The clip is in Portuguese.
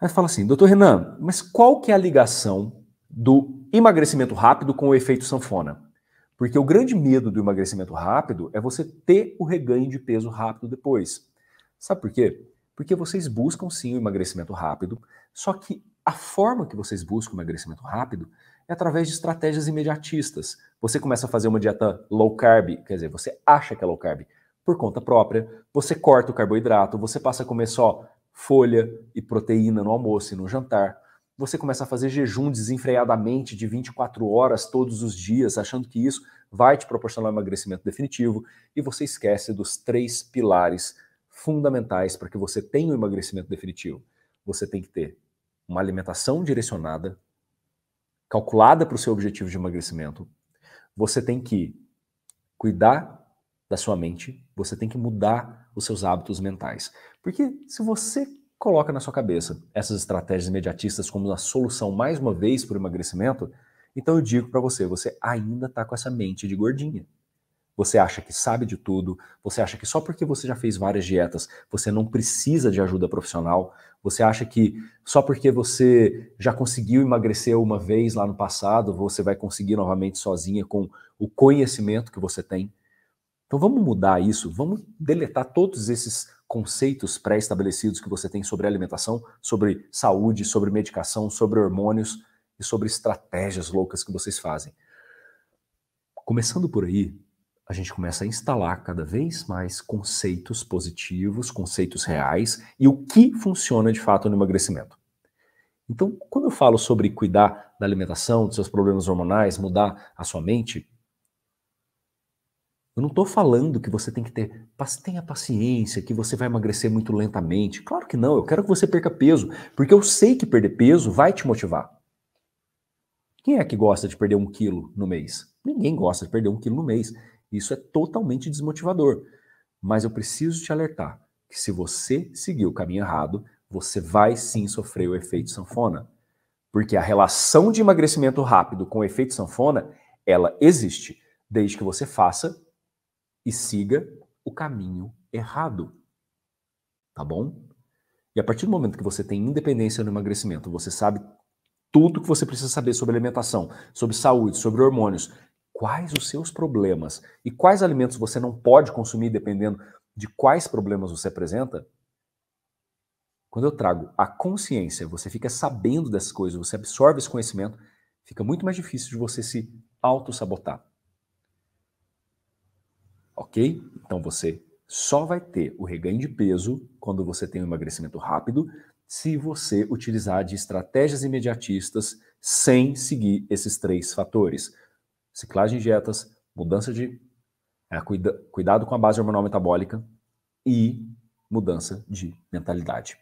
Aí fala assim, doutor Renan, mas qual que é a ligação do emagrecimento rápido com o efeito sanfona? Porque o grande medo do emagrecimento rápido é você ter o reganho de peso rápido depois. Sabe por quê? Porque vocês buscam sim o emagrecimento rápido, só que a forma que vocês buscam o emagrecimento rápido é através de estratégias imediatistas. Você começa a fazer uma dieta low carb, quer dizer, você acha que é low carb por conta própria, você corta o carboidrato, você passa a comer só folha e proteína no almoço e no jantar. Você começa a fazer jejum desenfreadamente de 24 horas todos os dias, achando que isso vai te proporcionar um emagrecimento definitivo, e você esquece dos três pilares fundamentais para que você tenha o um emagrecimento definitivo. Você tem que ter uma alimentação direcionada, calculada para o seu objetivo de emagrecimento. Você tem que cuidar da sua mente, você tem que mudar os seus hábitos mentais. Porque se você coloca na sua cabeça essas estratégias imediatistas como a solução mais uma vez para o emagrecimento, então eu digo para você, você ainda está com essa mente de gordinha. Você acha que sabe de tudo, você acha que só porque você já fez várias dietas, você não precisa de ajuda profissional, você acha que só porque você já conseguiu emagrecer uma vez lá no passado, você vai conseguir novamente sozinha com o conhecimento que você tem. Então vamos mudar isso, vamos deletar todos esses conceitos pré-estabelecidos que você tem sobre alimentação, sobre saúde, sobre medicação, sobre hormônios e sobre estratégias loucas que vocês fazem. Começando por aí, a gente começa a instalar cada vez mais conceitos positivos, conceitos reais e o que funciona de fato no emagrecimento. Então, quando eu falo sobre cuidar da alimentação, dos seus problemas hormonais, mudar a sua mente, eu não estou falando que você tem que ter, tenha paciência, que você vai emagrecer muito lentamente. Claro que não, eu quero que você perca peso, porque eu sei que perder peso vai te motivar. Quem é que gosta de perder um quilo no mês? Ninguém gosta de perder um quilo no mês. Isso é totalmente desmotivador. Mas eu preciso te alertar que se você seguir o caminho errado, você vai sim sofrer o efeito sanfona. Porque a relação de emagrecimento rápido com o efeito sanfona, ela existe, desde que você faça e siga o caminho errado. Tá bom? E a partir do momento que você tem independência no emagrecimento, você sabe tudo que você precisa saber sobre alimentação, sobre saúde, sobre hormônios, quais os seus problemas e quais alimentos você não pode consumir dependendo de quais problemas você apresenta, quando eu trago a consciência, você fica sabendo dessas coisas, você absorve esse conhecimento, fica muito mais difícil de você se auto-sabotar ok? Então você só vai ter o reganho de peso quando você tem um emagrecimento rápido, se você utilizar de estratégias imediatistas sem seguir esses três fatores: ciclagem de dietas, mudança de é, cuida, cuidado com a base hormonal metabólica e mudança de mentalidade.